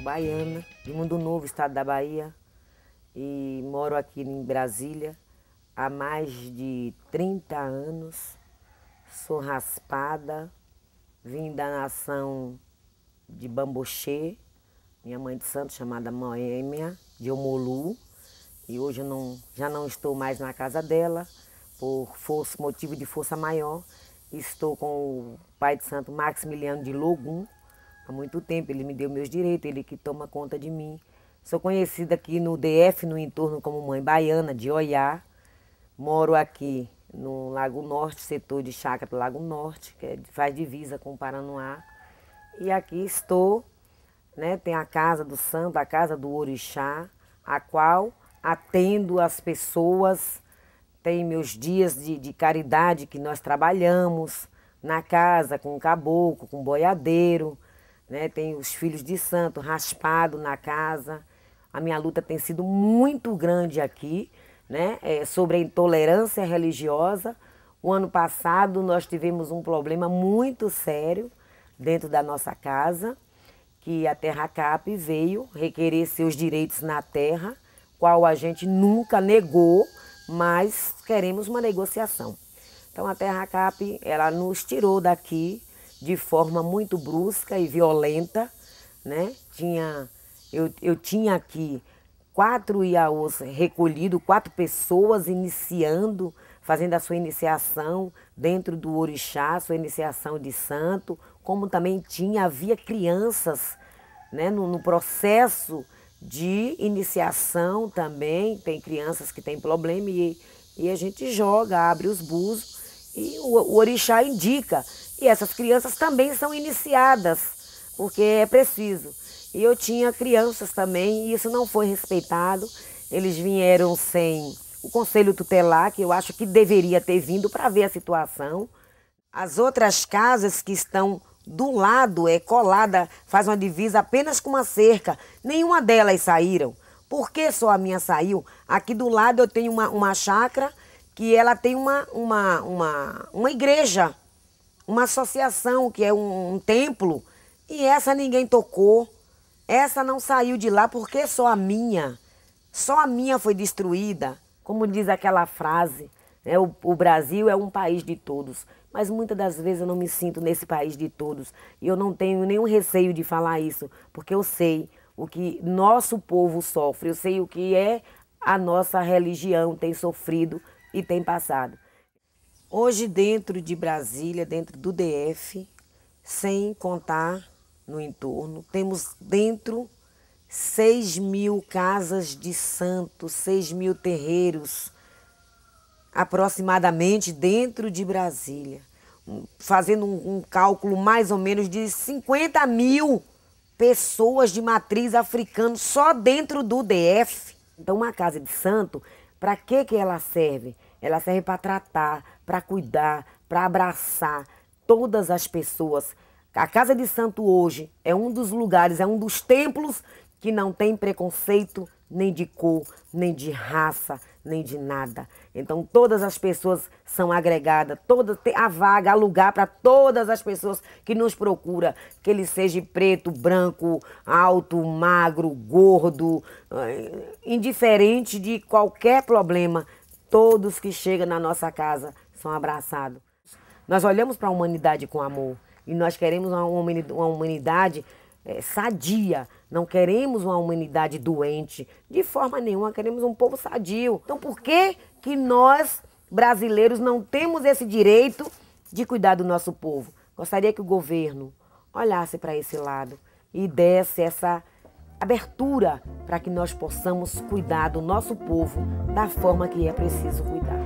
sou baiana, de Mundo Novo, estado da Bahia, e moro aqui em Brasília há mais de 30 anos. Sou raspada, vim da nação de Bambochê, minha mãe de santo chamada Moêmia, de Omolu, e hoje eu não, já não estou mais na casa dela, por força, motivo de força maior. Estou com o pai de santo Maximiliano de Logum, há muito tempo. Ele me deu meus direitos, ele que toma conta de mim. Sou conhecida aqui no DF, no entorno, como mãe baiana de Oiá. Moro aqui no Lago Norte, setor de chácara do Lago Norte, que é faz divisa com o Paranoá. E aqui estou, né, tem a casa do santo, a casa do orixá, a qual atendo as pessoas, tem meus dias de, de caridade que nós trabalhamos na casa com caboclo, com boiadeiro, né? Tem os filhos de santo raspado na casa. A minha luta tem sido muito grande aqui, né? É, sobre a intolerância religiosa. O ano passado nós tivemos um problema muito sério dentro da nossa casa, que a Terra Cap veio requerer seus direitos na terra, qual a gente nunca negou, mas queremos uma negociação. Então a Terra Cap, ela nos tirou daqui de forma muito brusca e violenta, né? Tinha, eu, eu tinha aqui quatro iaôs recolhidos, quatro pessoas iniciando, fazendo a sua iniciação dentro do orixá, sua iniciação de santo, como também tinha, havia crianças né, no, no processo de iniciação também, tem crianças que têm problema e, e a gente joga, abre os busos e o, o orixá indica e essas crianças também são iniciadas, porque é preciso. E eu tinha crianças também, e isso não foi respeitado. Eles vieram sem o conselho tutelar, que eu acho que deveria ter vindo para ver a situação. As outras casas que estão do lado, é colada, faz uma divisa apenas com uma cerca. Nenhuma delas saíram. Por que só a minha saiu? Aqui do lado eu tenho uma, uma chácara que ela tem uma, uma, uma, uma igreja uma associação que é um, um templo e essa ninguém tocou. Essa não saiu de lá porque só a minha, só a minha foi destruída. Como diz aquela frase, né, o, o Brasil é um país de todos. Mas muitas das vezes eu não me sinto nesse país de todos. E eu não tenho nenhum receio de falar isso, porque eu sei o que nosso povo sofre, eu sei o que é a nossa religião, tem sofrido e tem passado. Hoje, dentro de Brasília, dentro do DF, sem contar no entorno, temos dentro 6 mil casas de santos, 6 mil terreiros, aproximadamente dentro de Brasília. Fazendo um, um cálculo mais ou menos de 50 mil pessoas de matriz africana só dentro do DF. Então, uma casa de santo, para que, que ela serve? Ela serve para tratar, para cuidar, para abraçar todas as pessoas. A Casa de Santo hoje é um dos lugares, é um dos templos que não tem preconceito nem de cor, nem de raça, nem de nada. Então todas as pessoas são agregadas, toda a vaga, a lugar para todas as pessoas que nos procura, que ele seja preto, branco, alto, magro, gordo, eh, indiferente de qualquer problema Todos que chegam na nossa casa são abraçados. Nós olhamos para a humanidade com amor e nós queremos uma humanidade, é, sadia. Não queremos uma humanidade doente. De forma nenhuma, queremos um povo sadio. Então, por que, que nós, brasileiros, não temos esse direito de cuidar do nosso povo? Gostaria que o governo olhasse para esse lado e desse essa abertura para que nós possamos cuidar do nosso povo da forma que é preciso cuidar.